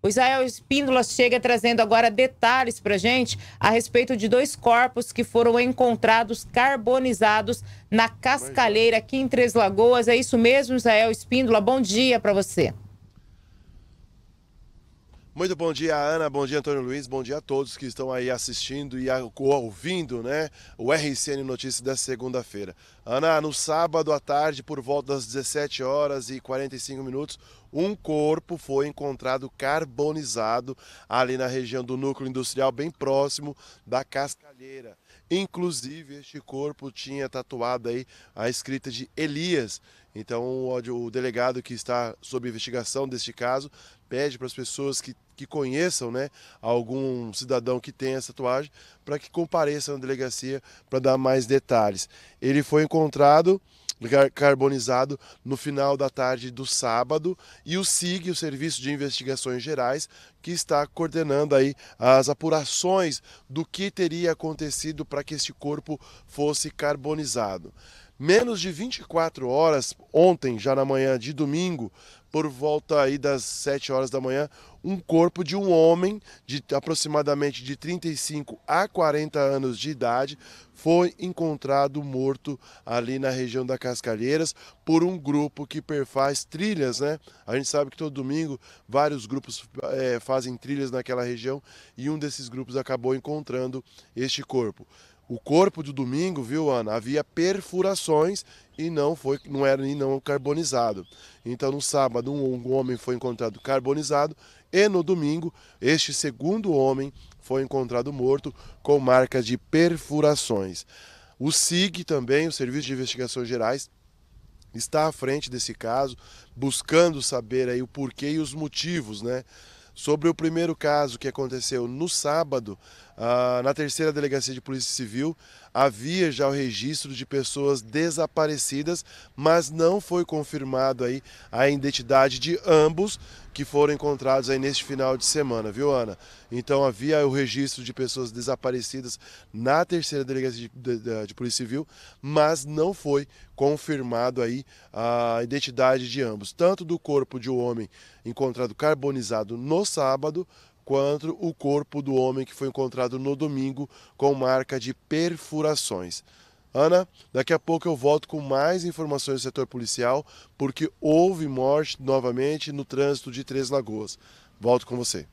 O Israel Espíndola chega trazendo agora detalhes para gente a respeito de dois corpos que foram encontrados carbonizados na Cascalheira, aqui em Três Lagoas. É isso mesmo, Israel Espíndola? Bom dia para você. Muito bom dia, Ana. Bom dia, Antônio Luiz. Bom dia a todos que estão aí assistindo e ouvindo, né? O RCN Notícias dessa segunda-feira. Ana, no sábado à tarde, por volta das 17 horas e 45 minutos, um corpo foi encontrado carbonizado ali na região do núcleo industrial, bem próximo da Cascalheira. Inclusive, este corpo tinha tatuado aí a escrita de Elias. Então, o, delegado que está sob investigação deste caso pede para as pessoas que, que conheçam né, algum cidadão que tenha essa tatuagem para que compareça na delegacia para dar mais detalhes. Ele foi encontrado carbonizado no final da tarde do sábado e o SIG, o Serviço de Investigações Gerais, que está coordenando aí as apurações do que teria acontecido para que este corpo fosse carbonizado. Menos de 24 horas ontem, já na manhã de domingo, por volta aí das 7 horas da manhã, um corpo de um homem de aproximadamente de 35 a 40 anos de idade foi encontrado morto ali na região da Cascalheiras por um grupo que perfaz trilhas, né? A gente sabe que todo domingo vários grupos é, fazem trilhas naquela região e um desses grupos acabou encontrando este corpo. O corpo do domingo, viu, Ana? Havia perfurações e não foi, não era nem não carbonizado. Então, no sábado, um homem foi encontrado carbonizado e no domingo, este segundo homem foi encontrado morto com marcas de perfurações. O SIG também, o Serviço de Investigações Gerais, está à frente desse caso, buscando saber aí o porquê e os motivos, né? Sobre o primeiro caso que aconteceu no sábado, ah, na terceira delegacia de Polícia Civil, havia já o registro de pessoas desaparecidas, mas não foi confirmado aí a identidade de ambos, que foram encontrados aí neste final de semana, viu, Ana? Então havia o registro de pessoas desaparecidas na terceira delegacia de, de, de Polícia Civil, mas não foi confirmado aí a identidade de ambos, tanto do corpo de um homem encontrado carbonizado no sábado, quanto o corpo do homem que foi encontrado no domingo com marca de perfurações. Ana, daqui a pouco eu volto com mais informações do setor policial, porque houve morte novamente no trânsito de Três Lagoas. Volto com você.